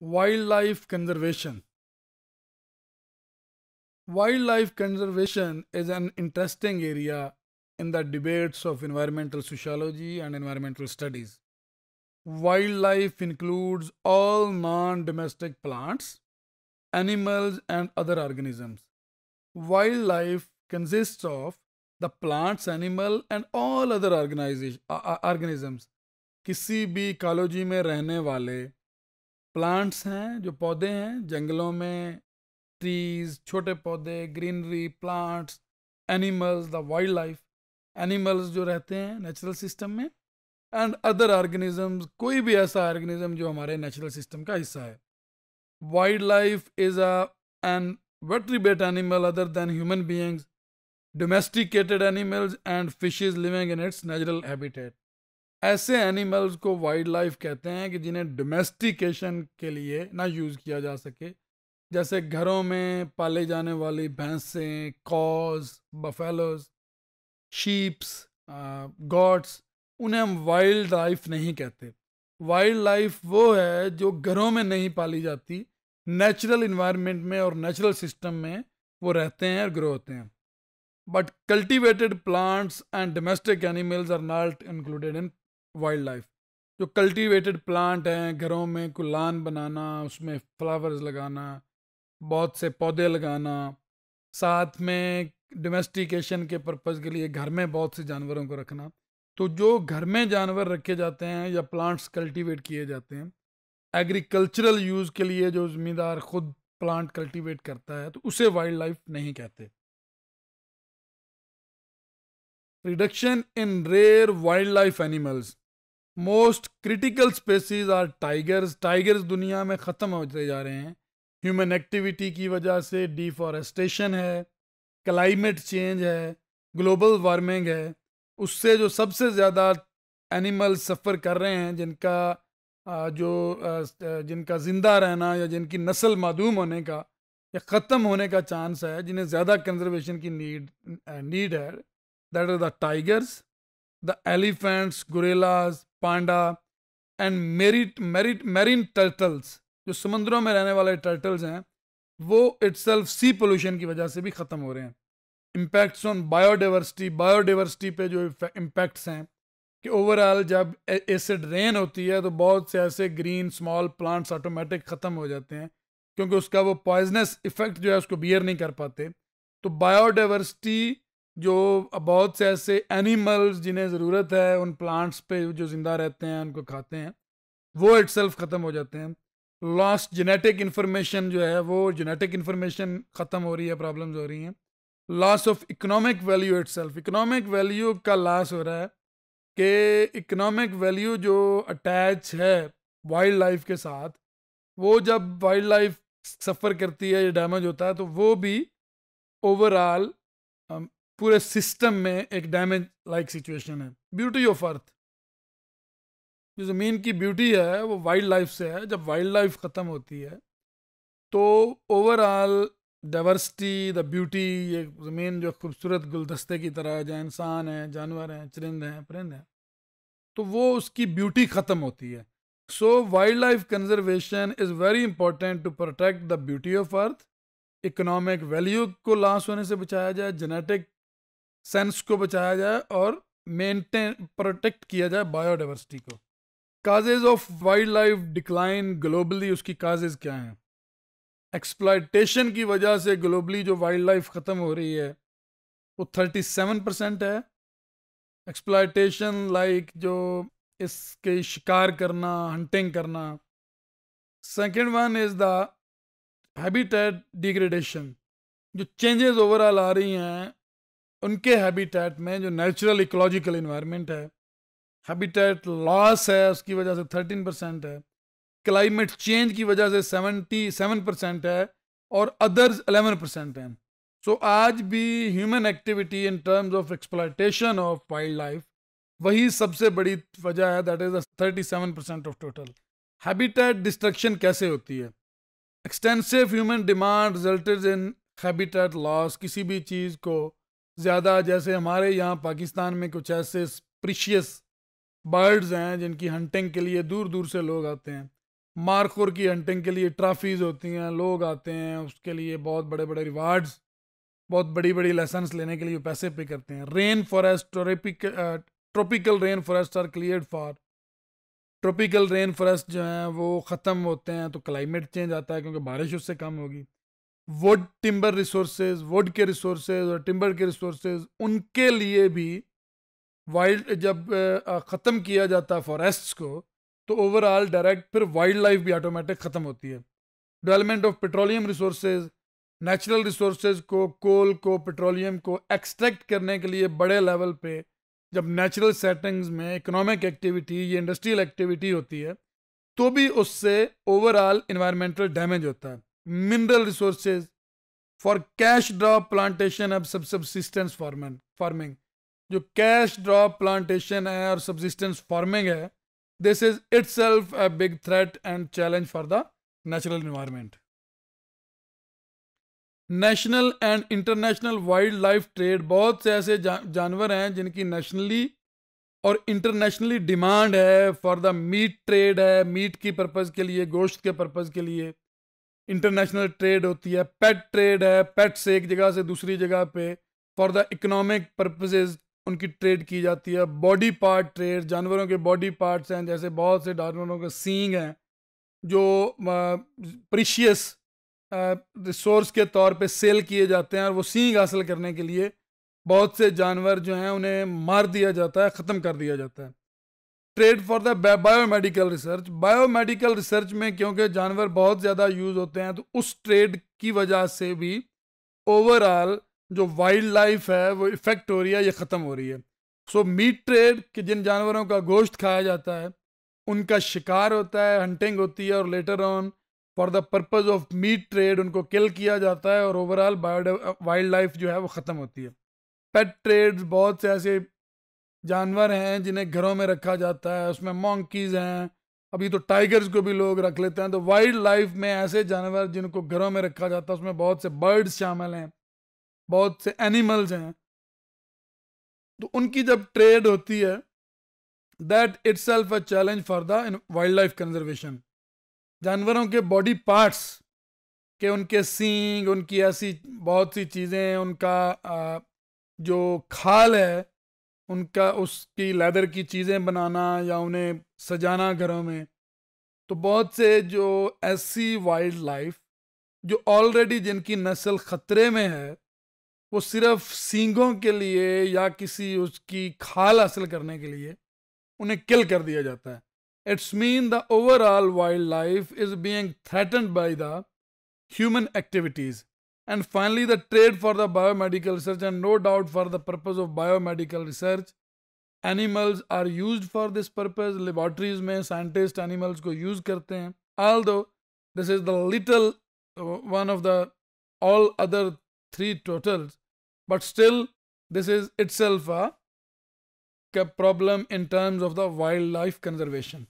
wildlife conservation. Wildlife conservation is an interesting area in the debates of environmental sociology and environmental studies. Wildlife includes all non domestic plants, animals, and other organisms. Wildlife consists of the plants, animal, and all other uh, uh, organisms. किसी भी कालोजी में रहने वाले plants हैं जो पौधे हैं जंगलों में ट्रीज छोटे पौधे greenery plants animals the wildlife animals जो रहते हैं नेचुरल सिस्टम में एंड अदर ऑर्गेनिजम्स कोई भी ऐसा ऑर्गेनिज्म जो हमारे नेचुरल सिस्टम का हिस्सा है wildlife is a an वेट्रीबेट animal other than human beings domesticated animals and fishes living in its natural habitat ऐसे एनिमल्स को वाइल्ड लाइफ कहते हैं कि जिन्हें डोमेस्टिकेशन के लिए ना यूज़ किया जा सके जैसे घरों में पाले जाने वाली भैंसें कॉज बफेलोज शीप्स गॉड्स उन्हें हम वाइल्ड लाइफ नहीं कहते वाइल्ड लाइफ वो है जो घरों में नहीं पाली जाती नेचुरल इन्वायरमेंट में और नेचुरल सिस्टम में वो रहते हैं और ग्रो होते हैं but cultivated plants and domestic animals are not included in wildlife जो कल्टीवेटेड प्लांट हैं घरों में कुलान बनाना उसमें फ्लावर्स लगाना बहुत से पौधे लगाना साथ में डोमेस्टिकेशन के पर्पज़ के लिए घर में बहुत से जानवरों को रखना तो जो घर में जानवर रखे जाते हैं या प्लांट्स कल्टीवेट किए जाते हैं एग्रीकल्चरल यूज़ के लिए जो ज़मींदार खुद प्लांट कल्टीवेट करता है तो उसे वाइल्ड लाइफ नहीं कहते in rare wildlife animals most critical species are tigers tigers दुनिया में ख़त्म होते जा रहे हैं ह्यूमन एक्टिविटी की वजह से डिफॉरेस्टेशन है क्लाइमेट चेंज है ग्लोबल वार्मिंग है उससे जो सबसे ज़्यादा एनिमल सफ़र कर रहे हैं जिनका जो जिनका ज़िंदा रहना या जिनकी नस्ल मदूम होने का या ख़त्म होने का चांस है जिन्हें ज़्यादा कंजर्वेशन की नीड नीड है that are the tigers, the elephants, gorillas, panda and merit merit marine turtles जो समुद्रों में रहने वाले टर्टल्स हैं वो इट्स सी पोल्यूशन की वजह से भी ख़त्म हो रहे हैं इम्पैक्ट्स ऑन बायोडाइवर्सिटी बायोडाइवर्सिटी पे जो इम्पैक्ट्स हैं कि ओवरऑल जब एसिड रेन होती है तो बहुत से ऐसे ग्रीन स्मॉल प्लांट्स ऑटोमेटिक ख़त्म हो जाते हैं क्योंकि उसका वो पॉइजनस इफेक्ट जो है उसको बियर नहीं कर पाते तो बायोडाइवर्सिटी जो बहुत से ऐसे एनिमल्स जिन्हें ज़रूरत है उन प्लांट्स पे जो ज़िंदा रहते हैं उनको खाते हैं वो इट्सल्फ ख़त्म हो जाते हैं लॉस्ट जेनेटिक इन्फॉर्मेशन जो है वो जेनेटिक इन्फॉर्मेशन ख़त्म हो रही है प्रॉब्लम्स हो रही हैं loss of economic value it economic value का लॉस हो रहा है कि इकोनॉमिक वैल्यू जो अटैच है वाइल्ड लाइफ के साथ वो जब वाइल्ड लाइफ सफ़र करती है या डैमेज होता है तो वो भी ओवरऑल पूरे सिस्टम में एक डैमेज लाइक सिचुएशन है ब्यूटी ऑफ अर्थ जो ज़मीन की ब्यूटी है वो वाइल्ड लाइफ से है जब वाइल्ड लाइफ ख़त्म होती है तो ओवरऑल डाइवर्सिटी द ब्यूटी ये ज़मीन जो खूबसूरत गुलदस्ते की तरह है जहाँ इंसान हैं जानवर हैं चरिंद हैं परिंद हैं तो वो उसकी ब्यूटी ख़त्म होती है so wildlife conservation is very important to protect the beauty of earth economic value को लॉस होने से बचाया जाए जेनेटिक सेंस को बचाया जाए और मेंटेन प्रोटेक्ट किया जाए बायोडाइवर्सिटी को causes of wildlife decline globally उसकी काजेज क्या हैं एक्सप्लाइटेशन की वजह से ग्लोबली जो वाइल्ड लाइफ ख़त्म हो रही है वो थर्टी सेवन परसेंट है एक्सप्लाइटेशन लाइक जो इसके शिकार करना हंटिंग करना second one is the habitat degradation जो चेंजेस ओवरऑल आ रही हैं उनके हैबिटेट में जो नेचुरल इकोलॉजिकल इन्वायरमेंट है हैबिटेट लॉस है उसकी वजह से थर्टीन परसेंट है क्लाइमेट चेंज की वजह से सेवेंटी सेवन परसेंट है और अदर्स अलेवन परसेंट हैं सो so, आज भी human activity in terms of exploitation of wildlife वही सबसे बड़ी वजह है that is thirty seven percent of total habitat destruction कैसे होती है extensive human demand result in habitat loss किसी भी चीज़ को ज़्यादा जैसे हमारे यहाँ पाकिस्तान में कुछ ऐसे स्प्रिशियस बर्ड्स हैं जिनकी हंटिंग के लिए दूर दूर से लोग आते हैं मारखोर की हंटिंग के लिए ट्रॉफीज़ होती हैं लोग आते हैं उसके लिए बहुत बड़े बड़े रिवार्ड्स बहुत बड़ी बड़ी लाइसेंस लेने के लिए पैसे पे करते हैं rainforest tropical rainforest are clear for tropical rainforest जो हैं वो ख़त्म होते हैं तो क्लाइमेट चेंज आता है क्योंकि बारिश उससे कम होगी वुड टिम्बर रिसोर्सेज वुड के रिसोर्सेज और टिम्बर के रिसोर्सेज उनके लिए भी वाइल्ड जब ख़त्म किया जाता है फॉरेस्ट्स को तो ओवरऑल डायरेक्ट फिर वाइल्ड लाइफ भी ऑटोमेटिक ख़त्म होती है development of petroleum resources natural resources को कोल को पेट्रोलियम को एक्सट्रैक्ट करने के लिए बड़े लेवल पे जब नेचुरल सेटिंग्स में इकोनॉमिक एक्टिविटी या इंडस्ट्रियल एक्टिविटी होती है तो भी उससे ओवरऑल इन्वायरमेंटल डैमेज होता है mineral for cash crop cash crop सब of subsistence फार्मिंग जो कैश ड्रॉप प्लांटेशन है और सब्सिस्टेंस फार्मिंग है this is itself a big threat and challenge for the natural environment national and international wildlife trade बहुत से ऐसे जा, जानवर हैं जिनकी नेशनली और इंटरनेशनली डिमांड है फॉर द मीट ट्रेड है मीट की पर्पज़ के लिए गोश्त के पर्पज़ के लिए इंटरनेशनल ट्रेड होती है पेट ट्रेड है पेट से एक जगह से दूसरी जगह पे फॉर द इकोनॉमिक पर्पजेज उनकी ट्रेड की जाती है बॉडी पार्ट ट्रेड जानवरों के बॉडी पार्ट्स हैं जैसे बहुत से जानवरों के सींग हैं जो प्रीशियस रिसोर्स के तौर पे सेल किए जाते हैं और वो सींग हासिल करने के लिए बहुत से जानवर जो हैं उन्हें मार दिया जाता है ख़त्म कर दिया जाता है trade for the biomedical research biomedical research में क्योंकि जानवर बहुत ज़्यादा यूज़ होते हैं तो उस ट्रेड की वजह से भी ओवरऑल जो वाइल्ड लाइफ है वो इफ़ेक्ट हो रही है या ख़त्म हो रही है सो मीट ट्रेड कि जिन जानवरों का गोश्त खाया जाता है उनका शिकार होता है हंटिंग होती है और later on for the purpose of meat trade उनको किल किया जाता है और ओवरऑल वाइल्ड लाइफ जो है वो ख़त्म होती है पेट ट्रेड बहुत से ऐसे जानवर हैं जिन्हें घरों में रखा जाता है उसमें मॉन्कीज हैं अभी तो टाइगर्स को भी लोग रख लेते हैं तो वाइल्ड लाइफ में ऐसे जानवर जिनको घरों में रखा जाता है उसमें बहुत से बर्ड्स शामिल हैं बहुत से एनिमल्स हैं तो उनकी जब ट्रेड होती है that itself a challenge for the wildlife conservation जानवरों के बॉडी पार्ट्स के उनके सींग उनकी ऐसी बहुत सी चीज़ें उनका जो खाल है उनका उसकी लेदर की चीज़ें बनाना या उन्हें सजाना घरों में तो बहुत से जो ऐसी वाइल्ड लाइफ जो ऑलरेडी जिनकी नस्ल ख़तरे में है वो सिर्फ सींगों के लिए या किसी उसकी खाल हासिल करने के लिए उन्हें किल कर दिया जाता है it's mean the overall wildlife is being threatened by the human activities And finally, the trade for the biomedical research, and no doubt for the purpose of biomedical research, animals are used for this purpose. Laboratories में scientists animals को use करते हैं. Although this is the little uh, one of the all other three totals, but still this is itself a problem in terms of the wildlife conservation.